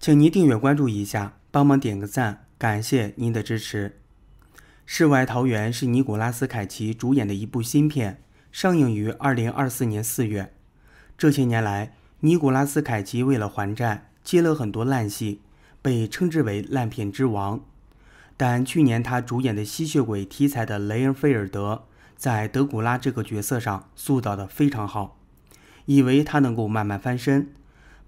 请您订阅关注一下，帮忙点个赞，感谢您的支持。《世外桃源》是尼古拉斯·凯奇主演的一部新片，上映于二零二四年四月。这些年来，尼古拉斯·凯奇为了还债接了很多烂戏，被称之为“烂片之王”。但去年他主演的吸血鬼题材的《雷恩菲尔德》在德古拉这个角色上塑造的非常好，以为他能够慢慢翻身。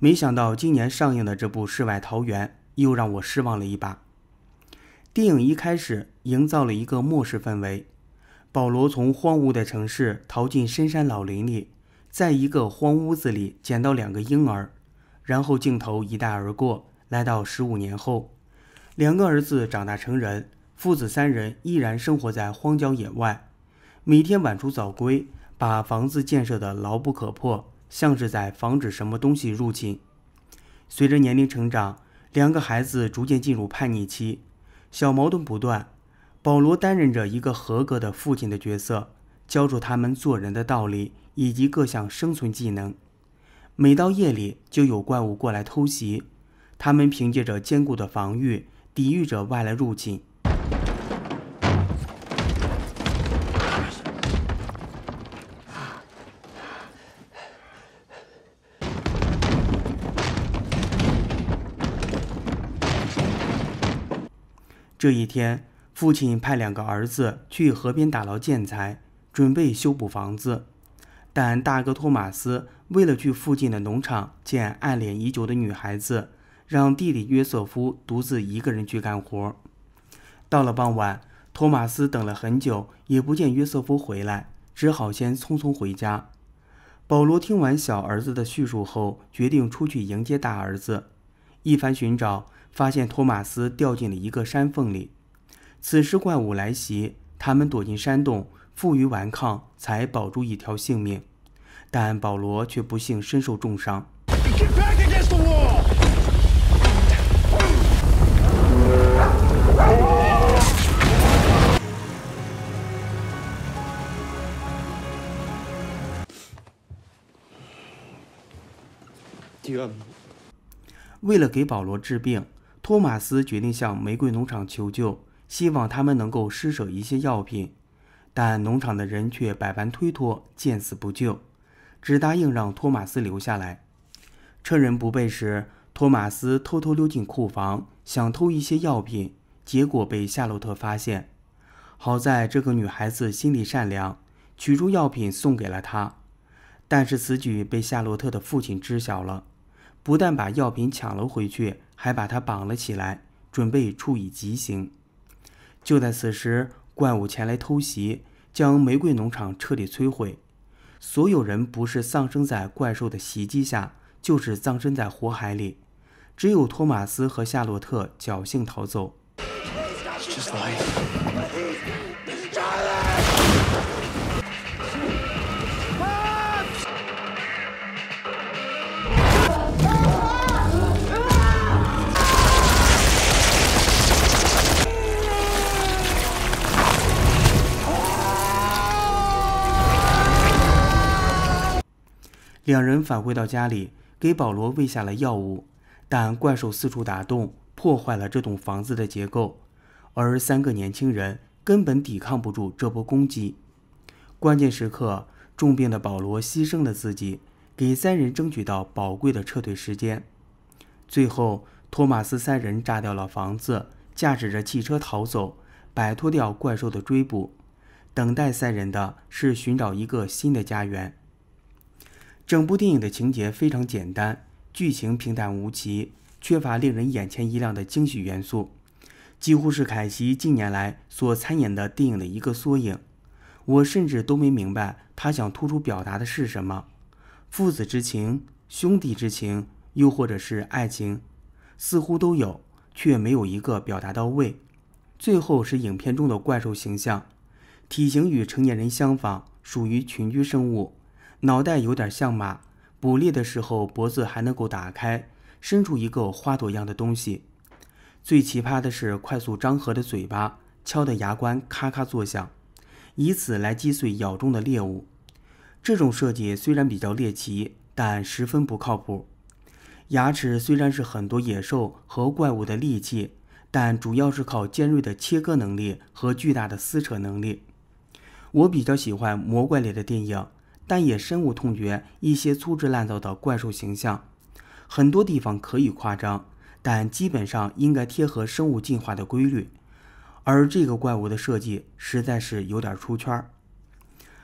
没想到今年上映的这部《世外桃源》又让我失望了一把。电影一开始营造了一个末世氛围，保罗从荒芜的城市逃进深山老林里，在一个荒屋子里捡到两个婴儿，然后镜头一带而过，来到十五年后，两个儿子长大成人，父子三人依然生活在荒郊野外，每天晚出早归，把房子建设的牢不可破。像是在防止什么东西入侵。随着年龄成长，两个孩子逐渐进入叛逆期，小矛盾不断。保罗担任着一个合格的父亲的角色，教着他们做人的道理以及各项生存技能。每到夜里，就有怪物过来偷袭，他们凭借着坚固的防御抵御着外来入侵。这一天，父亲派两个儿子去河边打捞建材，准备修补房子。但大哥托马斯为了去附近的农场见暗恋已久的女孩子，让弟弟约瑟夫独自一个人去干活。到了傍晚，托马斯等了很久也不见约瑟夫回来，只好先匆匆回家。保罗听完小儿子的叙述后，决定出去迎接大儿子。一番寻找，发现托马斯掉进了一个山缝里。此时怪物来袭，他们躲进山洞，负隅顽抗，才保住一条性命。但保罗却不幸身受重伤。为了给保罗治病，托马斯决定向玫瑰农场求救，希望他们能够施舍一些药品。但农场的人却百般推脱，见死不救，只答应让托马斯留下来。趁人不备时，托马斯偷偷溜进库房，想偷一些药品，结果被夏洛特发现。好在这个女孩子心地善良，取出药品送给了他。但是此举被夏洛特的父亲知晓了。不但把药品抢了回去，还把他绑了起来，准备处以极刑。就在此时，怪物前来偷袭，将玫瑰农场彻底摧毁。所有人不是丧生在怪兽的袭击下，就是葬身在火海里。只有托马斯和夏洛特侥幸逃走。两人返回到家里，给保罗喂下了药物，但怪兽四处打洞，破坏了这栋房子的结构，而三个年轻人根本抵抗不住这波攻击。关键时刻，重病的保罗牺牲了自己，给三人争取到宝贵的撤退时间。最后，托马斯三人炸掉了房子，驾驶着汽车逃走，摆脱掉怪兽的追捕。等待三人的是寻找一个新的家园。整部电影的情节非常简单，剧情平淡无奇，缺乏令人眼前一亮的惊喜元素，几乎是凯奇近年来所参演的电影的一个缩影。我甚至都没明白他想突出表达的是什么，父子之情、兄弟之情，又或者是爱情，似乎都有，却没有一个表达到位。最后是影片中的怪兽形象，体型与成年人相仿，属于群居生物。脑袋有点像马，捕猎的时候脖子还能够打开，伸出一个花朵一样的东西。最奇葩的是快速张合的嘴巴，敲得牙关咔咔作响，以此来击碎咬中的猎物。这种设计虽然比较猎奇，但十分不靠谱。牙齿虽然是很多野兽和怪物的利器，但主要是靠尖锐的切割能力和巨大的撕扯能力。我比较喜欢魔怪类的电影。但也深恶痛绝一些粗制滥造的怪兽形象，很多地方可以夸张，但基本上应该贴合生物进化的规律。而这个怪物的设计实在是有点出圈儿。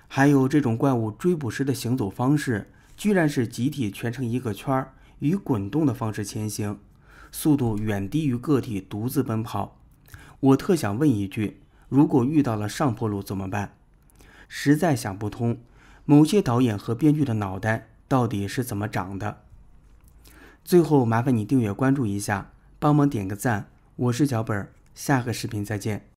还有这种怪物追捕时的行走方式，居然是集体蜷成一个圈儿，以滚动的方式前行，速度远低于个体独自奔跑。我特想问一句：如果遇到了上坡路怎么办？实在想不通。某些导演和编剧的脑袋到底是怎么长的？最后麻烦你订阅关注一下，帮忙点个赞。我是脚本儿，下个视频再见。